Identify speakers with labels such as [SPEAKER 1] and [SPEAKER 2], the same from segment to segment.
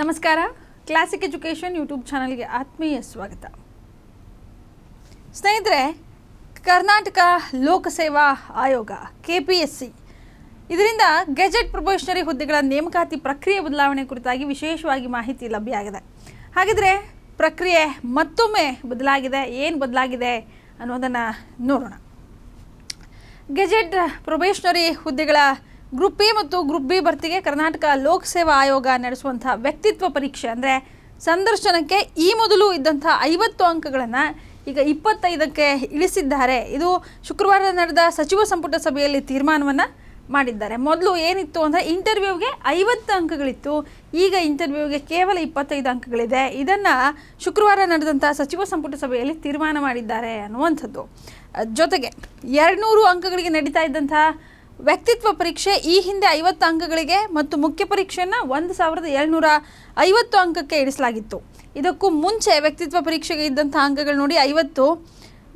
[SPEAKER 1] ನಮಸ್ಕಾರ classic education YouTube ಚಾನಲ್ಗೆ ಆತ್ಮೀಯ ಸ್ವಾಗತ ಸ್ನೇಹಿತರೆ ಕರ್ನಾಟಕ ಲೋಕಸೇವಾ ಆಯೋಗ ಕೆ ಪಿ ಎಸ್ ಸಿ ಇದರಿಂದ ಗೆಜೆಟ್ ಪ್ರೊಬೇಷನರಿ ಹುದ್ದೆಗಳ ನೇಮಕಾತಿ ಪ್ರಕ್ರಿಯೆ ಬದಲಾವಣೆ ಕುರಿತಾಗಿ ವಿಶೇಷವಾಗಿ ಮಾಹಿತಿ ಲಭ್ಯ ಆಗಿದೆ ಹಾಗಿದ್ರೆ ಪ್ರಕ್ರಿಯೆ ಮತ್ತೊಮ್ಮೆ ಬದಲಾಗಿದೆ ಏನು ಬದಲಾಗಿದೆ ಅನ್ನೋದನ್ನು ನೋಡೋಣ ಗೆಜೆಟ್ ಪ್ರೊಬೇಷನರಿ ಹುದ್ದೆಗಳ ಗ್ರೂಪ್ ಎ ಮತ್ತು ಗ್ರೂಪ್ ಬಿ ಭರ್ತಿಗೆ ಕರ್ನಾಟಕ ಲೋಕಸೇವಾ ಆಯೋಗ ನಡೆಸುವಂತಹ ವ್ಯಕ್ತಿತ್ವ ಪರೀಕ್ಷೆ ಅಂದರೆ ಸಂದರ್ಶನಕ್ಕೆ ಈ ಮೊದಲು ಇದ್ದಂಥ ಐವತ್ತು ಅಂಕಗಳನ್ನು ಈಗ ಇಪ್ಪತ್ತೈದಕ್ಕೆ ಇಳಿಸಿದ್ದಾರೆ ಇದು ಶುಕ್ರವಾರ ನಡೆದ ಸಚಿವ ಸಂಪುಟ ಸಭೆಯಲ್ಲಿ ತೀರ್ಮಾನವನ್ನು ಮಾಡಿದ್ದಾರೆ ಮೊದಲು ಏನಿತ್ತು ಅಂದರೆ ಇಂಟರ್ವ್ಯೂಗೆ ಐವತ್ತು ಅಂಕಗಳಿತ್ತು ಈಗ ಇಂಟರ್ವ್ಯೂಗೆ ಕೇವಲ ಇಪ್ಪತ್ತೈದು ಅಂಕಗಳಿದೆ ಇದನ್ನು ಶುಕ್ರವಾರ ನಡೆದಂಥ ಸಚಿವ ಸಂಪುಟ ಸಭೆಯಲ್ಲಿ ತೀರ್ಮಾನ ಮಾಡಿದ್ದಾರೆ ಅನ್ನುವಂಥದ್ದು ಜೊತೆಗೆ ಎರಡುನೂರು ಅಂಕಗಳಿಗೆ ನಡೀತಾ ಇದ್ದಂಥ ವ್ಯಕ್ತಿತ್ವ ಪರೀಕ್ಷೆ ಈ ಹಿಂದೆ ಐವತ್ತು ಅಂಕಗಳಿಗೆ ಮತ್ತು ಮುಖ್ಯ ಪರೀಕ್ಷೆಯನ್ನು ಒಂದು ಸಾವಿರದ ಏಳ್ನೂರ ಐವತ್ತು ಅಂಕಕ್ಕೆ ಇಳಿಸಲಾಗಿತ್ತು ಇದಕ್ಕೂ ಮುಂಚೆ ವ್ಯಕ್ತಿತ್ವ ಪರೀಕ್ಷೆಗೆ ಇದ್ದಂಥ ಅಂಕಗಳು ನೋಡಿ ಐವತ್ತು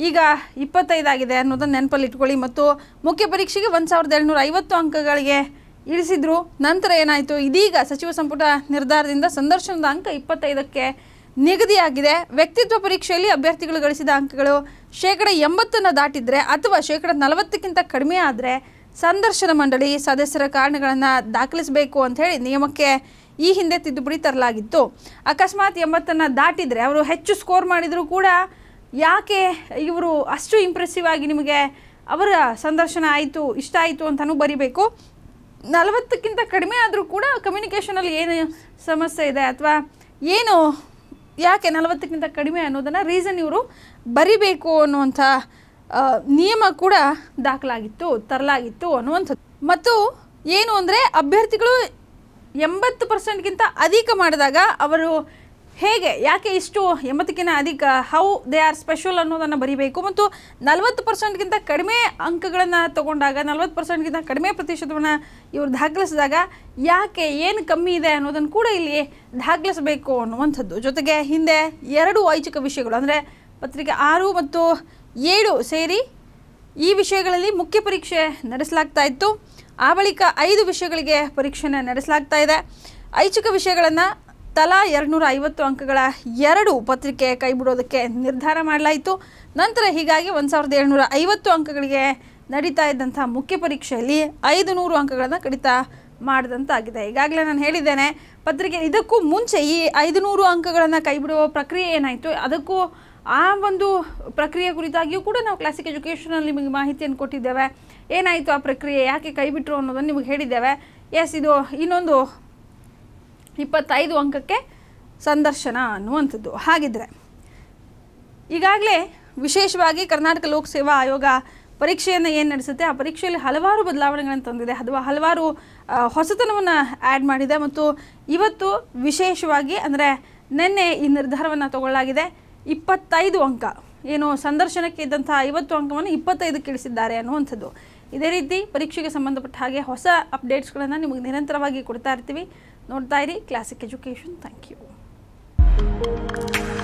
[SPEAKER 1] ಈಗ ಇಪ್ಪತ್ತೈದಾಗಿದೆ ಅನ್ನೋದನ್ನು ನೆನಪಲ್ಲಿ ಇಟ್ಕೊಳ್ಳಿ ಮತ್ತು ಮುಖ್ಯ ಪರೀಕ್ಷೆಗೆ ಒಂದು ಸಾವಿರದ ಏಳ್ನೂರ ಐವತ್ತು ಅಂಕಗಳಿಗೆ ಇಳಿಸಿದ್ರು ನಂತರ ಏನಾಯಿತು ಇದೀಗ ಸಚಿವ ಸಂಪುಟ ನಿರ್ಧಾರದಿಂದ ಸಂದರ್ಶನದ ಅಂಕ ಇಪ್ಪತ್ತೈದಕ್ಕೆ ನಿಗದಿಯಾಗಿದೆ ವ್ಯಕ್ತಿತ್ವ ಪರೀಕ್ಷೆಯಲ್ಲಿ ಅಭ್ಯರ್ಥಿಗಳು ಗಳಿಸಿದ ಅಂಕಗಳು ಶೇಕಡ ಎಂಬತ್ತನ್ನು ದಾಟಿದರೆ ಅಥವಾ ಶೇಕಡ ನಲವತ್ತಕ್ಕಿಂತ ಕಡಿಮೆ ಆದರೆ ಸಂದರ್ಶನ ಮಂಡಳಿ ಸದಸ್ಯರ ಕಾರಣಗಳನ್ನು ದಾಖಲಿಸಬೇಕು ಅಂತ ಹೇಳಿ ನಿಯಮಕ್ಕೆ ಈ ಹಿಂದೆ ತಿದ್ದುಪಡಿ ತರಲಾಗಿತ್ತು ಅಕಸ್ಮಾತ್ ಎಂಬತ್ತನ್ನು ದಾಟಿದರೆ ಅವರು ಹೆಚ್ಚು ಸ್ಕೋರ್ ಮಾಡಿದರೂ ಕೂಡ ಯಾಕೆ ಇವರು ಅಷ್ಟು ಇಂಪ್ರೆಸಿವ್ ಆಗಿ ನಿಮಗೆ ಅವರ ಸಂದರ್ಶನ ಆಯಿತು ಇಷ್ಟ ಆಯಿತು ಅಂತಲೂ ಬರಿಬೇಕು ನಲವತ್ತಕ್ಕಿಂತ ಕಡಿಮೆ ಆದರೂ ಕೂಡ ಕಮ್ಯುನಿಕೇಷನಲ್ಲಿ ಏನು ಸಮಸ್ಯೆ ಇದೆ ಅಥವಾ ಏನು ಯಾಕೆ ನಲವತ್ತಕ್ಕಿಂತ ಕಡಿಮೆ ಅನ್ನೋದನ್ನು ರೀಸನ್ ಇವರು ಬರಿಬೇಕು ಅನ್ನುವಂಥ ನಿಯಮ ಕೂಡ ದಾಖಲಾಗಿತ್ತು ತರಲಾಗಿತ್ತು ಅನ್ನುವಂಥದ್ದು ಮತ್ತು ಏನು ಅಂದರೆ ಅಭ್ಯರ್ಥಿಗಳು ಎಂಬತ್ತು ಪರ್ಸೆಂಟ್ಗಿಂತ ಅಧಿಕ ಮಾಡಿದಾಗ ಅವರು ಹೇಗೆ ಯಾಕೆ ಇಷ್ಟು ಎಂಬತ್ತಕ್ಕಿಂತ ಅಧಿಕ ಹೌ ದೇ ಆರ್ ಸ್ಪೆಷಲ್ ಅನ್ನೋದನ್ನು ಬರೀಬೇಕು ಮತ್ತು ನಲವತ್ತು ಪರ್ಸೆಂಟ್ಗಿಂತ ಕಡಿಮೆ ಅಂಕಗಳನ್ನು ತಗೊಂಡಾಗ ನಲವತ್ತು ಪರ್ಸೆಂಟ್ಗಿಂತ ಕಡಿಮೆ ಪ್ರತಿಶತವನ್ನು ಇವರು ದಾಖಲಿಸಿದಾಗ ಯಾಕೆ ಏನು ಕಮ್ಮಿ ಇದೆ ಅನ್ನೋದನ್ನು ಕೂಡ ಇಲ್ಲಿ ದಾಖಲಿಸಬೇಕು ಅನ್ನುವಂಥದ್ದು ಜೊತೆಗೆ ಹಿಂದೆ ಎರಡು ಐಚ್ಛಿಕ ವಿಷಯಗಳು ಅಂದರೆ ಪತ್ರಿಕೆ ಆರು ಮತ್ತು ಏಳು ಸೇರಿ ಈ ವಿಷಯಗಳಲ್ಲಿ ಮುಖ್ಯ ಪರೀಕ್ಷೆ ನಡೆಸಲಾಗ್ತಾ ಇತ್ತು ಆ ಬಳಿಕ ಐದು ವಿಷಯಗಳಿಗೆ ಪರೀಕ್ಷೆನ ನಡೆಸಲಾಗ್ತಾ ಇದೆ ಐಚ್ಛಿಕ ವಿಷಯಗಳನ್ನು ತಲಾ ಎರಡುನೂರ ಐವತ್ತು ಅಂಕಗಳ ಎರಡು ಪತ್ರಿಕೆ ಕೈಬಿಡೋದಕ್ಕೆ ನಿರ್ಧಾರ ಮಾಡಲಾಯಿತು ನಂತರ ಹೀಗಾಗಿ ಒಂದು ಸಾವಿರದ ಏಳ್ನೂರ ಐವತ್ತು ಅಂಕಗಳಿಗೆ ನಡೀತಾ ಇದ್ದಂಥ ಮುಖ್ಯ ಪರೀಕ್ಷೆಯಲ್ಲಿ ಐದು ನೂರು ಅಂಕಗಳನ್ನು ಕಡಿತ ಮಾಡಿದಂತಾಗಿದೆ ಈಗಾಗಲೇ ನಾನು ಹೇಳಿದ್ದೇನೆ ಪತ್ರಿಕೆ ಇದಕ್ಕೂ ಮುಂಚೆ ಈ ಐದು ನೂರು ಅಂಕಗಳನ್ನು ಕೈಬಿಡುವ ಪ್ರಕ್ರಿಯೆ ಏನಾಯಿತು ಅದಕ್ಕೂ ಆ ಒಂದು ಪ್ರಕ್ರಿಯೆ ಕುರಿತಾಗಿಯೂ ಕೂಡ ನಾವು ಕ್ಲಾಸಿಕ್ ಎಜುಕೇಷನಲ್ಲಿ ನಿಮಗೆ ಮಾಹಿತಿಯನ್ನು ಕೊಟ್ಟಿದ್ದೇವೆ ಏನಾಯಿತು ಆ ಪ್ರಕ್ರಿಯೆ ಯಾಕೆ ಕೈಬಿಟ್ರು ಅನ್ನೋದನ್ನು ನಿಮಗೆ ಹೇಳಿದ್ದೇವೆ ಎಸ್ ಇದು ಇನ್ನೊಂದು ಇಪ್ಪತ್ತೈದು ಅಂಕಕ್ಕೆ ಸಂದರ್ಶನ ಅನ್ನುವಂಥದ್ದು ಹಾಗಿದ್ರೆ ಈಗಾಗಲೇ ವಿಶೇಷವಾಗಿ ಕರ್ನಾಟಕ ಲೋಕಸೇವಾ ಆಯೋಗ ಪರೀಕ್ಷೆಯನ್ನು ಏನು ನಡೆಸುತ್ತೆ ಆ ಪರೀಕ್ಷೆಯಲ್ಲಿ ಹಲವಾರು ಬದಲಾವಣೆಗಳನ್ನು ತಂದಿದೆ ಅಥವಾ ಹಲವಾರು ಹೊಸತನವನ್ನು ಆ್ಯಡ್ ಮಾಡಿದೆ ಮತ್ತು ಇವತ್ತು ವಿಶೇಷವಾಗಿ ಅಂದರೆ ನಿನ್ನೆ ಈ ನಿರ್ಧಾರವನ್ನು ತಗೊಳ್ಳಾಗಿದೆ ಇಪ್ಪತ್ತೈದು ಅಂಕ ಏನು ಸಂದರ್ಶನಕ್ಕೆ ಇದ್ದಂಥ ಐವತ್ತು ಅಂಕವನ್ನು ಇಪ್ಪತ್ತೈದು ಇಳಿಸಿದ್ದಾರೆ ಅನ್ನುವಂಥದ್ದು ಇದೇ ರೀತಿ ಪರೀಕ್ಷೆಗೆ ಸಂಬಂಧಪಟ್ಟ ಹಾಗೆ ಹೊಸ ಅಪ್ಡೇಟ್ಸ್ಗಳನ್ನು ನಿಮಗೆ ನಿರಂತರವಾಗಿ ಕೊಡ್ತಾ ಇರ್ತೀವಿ ನೋಡ್ತಾ ಇರಿ ಕ್ಲಾಸಿಕ್ ಎಜುಕೇಷನ್ ಥ್ಯಾಂಕ್ ಯು